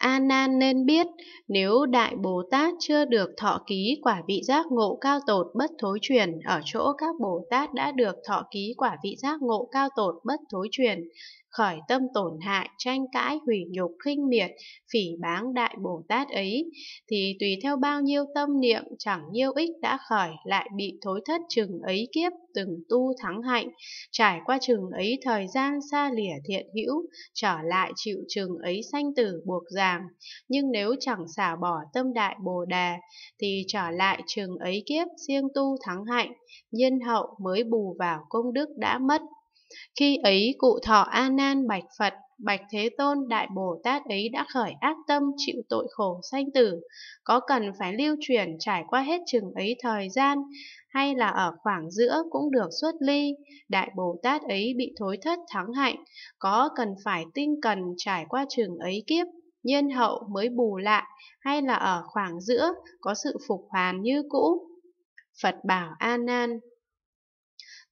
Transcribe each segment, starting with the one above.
A Nan nên biết, nếu Đại Bồ Tát chưa được thọ ký quả vị giác ngộ cao tột bất thối truyền ở chỗ các Bồ Tát đã được thọ ký quả vị giác ngộ cao tột bất thối truyền, khởi tâm tổn hại, tranh cãi, hủy nhục, khinh miệt, phỉ báng Đại Bồ Tát ấy, thì tùy theo bao nhiêu tâm niệm chẳng nhiêu ích đã khởi lại bị thối thất chừng ấy kiếp từng tu thắng hạnh, trải qua chừng ấy thời gian xa lìa thiện hữu, trở lại chịu chừng ấy sanh tử buộc ràng. Nhưng nếu chẳng xả bỏ tâm đại bồ đề, thì trở lại chừng ấy kiếp siêng tu thắng hạnh, nhân hậu mới bù vào công đức đã mất. Khi ấy cụ thọ A Nan bạch Phật, bạch Thế Tôn đại Bồ Tát ấy đã khởi ác tâm chịu tội khổ sanh tử, có cần phải lưu truyền trải qua hết chừng ấy thời gian hay là ở khoảng giữa cũng được xuất ly, đại Bồ Tát ấy bị thối thất thắng hạnh, có cần phải tinh cần trải qua chừng ấy kiếp nhân hậu mới bù lại hay là ở khoảng giữa có sự phục hoàn như cũ. Phật bảo A Nan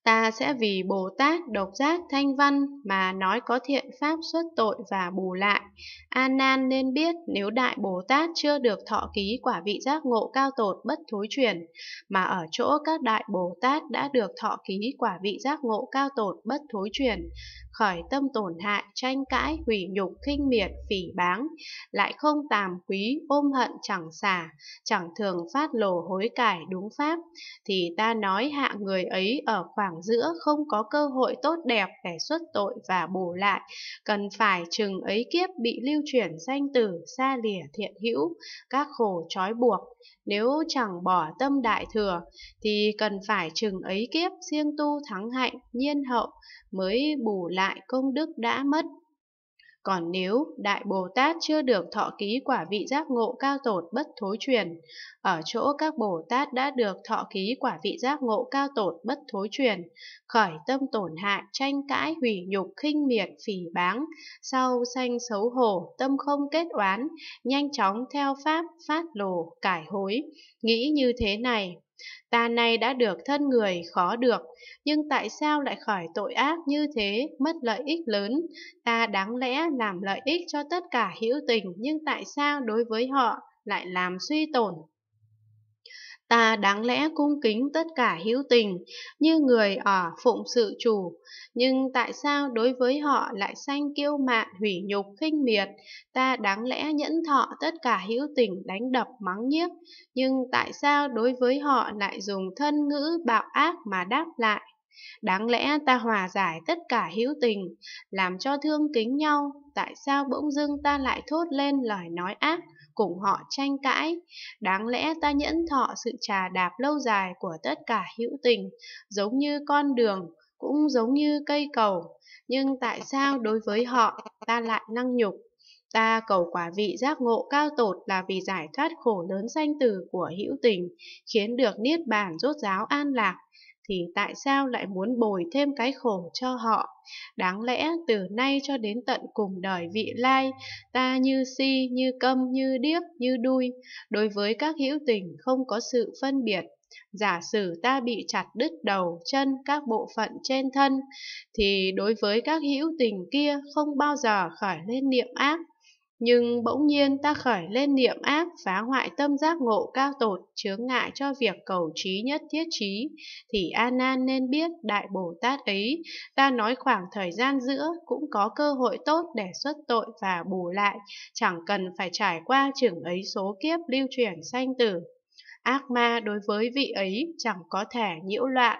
ta sẽ vì Bồ Tát độc giác thanh văn mà nói có thiện pháp xuất tội và bù lại. A Nan nên biết nếu Đại Bồ Tát chưa được thọ ký quả vị giác ngộ cao tột bất thối chuyển, mà ở chỗ các Đại Bồ Tát đã được thọ ký quả vị giác ngộ cao tột bất thối chuyển, khỏi tâm tổn hại, tranh cãi, hủy nhục, khinh miệt, phỉ báng, lại không tàm quý, ôm hận chẳng xả, chẳng thường phát lồ hối cải đúng pháp, thì ta nói hạ người ấy ở khoảng khoảng giữa không có cơ hội tốt đẹp để xuất tội và bù lại, cần phải chừng ấy kiếp bị lưu chuyển danh từ xa lìa thiện hữu, các khổ trói buộc. Nếu chẳng bỏ tâm đại thừa, thì cần phải chừng ấy kiếp siêng tu thắng hạnh, nhiên hậu, mới bù lại công đức đã mất. Còn nếu Đại Bồ Tát chưa được thọ ký quả vị giác ngộ cao tột bất thối truyền, ở chỗ các Bồ Tát đã được thọ ký quả vị giác ngộ cao tột bất thối truyền, khởi tâm tổn hại, tranh cãi, hủy nhục, khinh miệt, phỉ báng, sau sanh xấu hổ, tâm không kết oán, nhanh chóng theo pháp, phát lồ, cải hối. Nghĩ như thế này, Ta này đã được thân người khó được, nhưng tại sao lại khỏi tội ác như thế, mất lợi ích lớn? Ta đáng lẽ làm lợi ích cho tất cả hữu tình, nhưng tại sao đối với họ lại làm suy tổn ta đáng lẽ cung kính tất cả hữu tình như người ở phụng sự chủ nhưng tại sao đối với họ lại sanh kiêu mạn hủy nhục khinh miệt ta đáng lẽ nhẫn thọ tất cả hữu tình đánh đập mắng nhiếc nhưng tại sao đối với họ lại dùng thân ngữ bạo ác mà đáp lại Đáng lẽ ta hòa giải tất cả hữu tình, làm cho thương kính nhau, tại sao bỗng dưng ta lại thốt lên lời nói ác, cùng họ tranh cãi? Đáng lẽ ta nhẫn thọ sự trà đạp lâu dài của tất cả hữu tình, giống như con đường, cũng giống như cây cầu. Nhưng tại sao đối với họ, ta lại năng nhục, Ta cầu quả vị giác ngộ cao tột là vì giải thoát khổ lớn sanh tử của hữu tình, khiến được niết bàn rốt ráo an lạc, thì tại sao lại muốn bồi thêm cái khổ cho họ? Đáng lẽ từ nay cho đến tận cùng đời vị lai, ta như si, như câm, như điếc, như đuôi, đối với các hữu tình không có sự phân biệt Giả sử ta bị chặt đứt đầu, chân, các bộ phận trên thân, thì đối với các hữu tình kia không bao giờ khởi lên niệm ác, nhưng bỗng nhiên ta khởi lên niệm ác phá hoại tâm giác ngộ cao tột, chướng ngại cho việc cầu trí nhất thiết trí, thì A Nan nên biết Đại Bồ Tát ấy, ta nói khoảng thời gian giữa cũng có cơ hội tốt để xuất tội và bù lại, chẳng cần phải trải qua chừng ấy số kiếp lưu chuyển sanh tử. Ác ma đối với vị ấy chẳng có thể nhiễu loạn,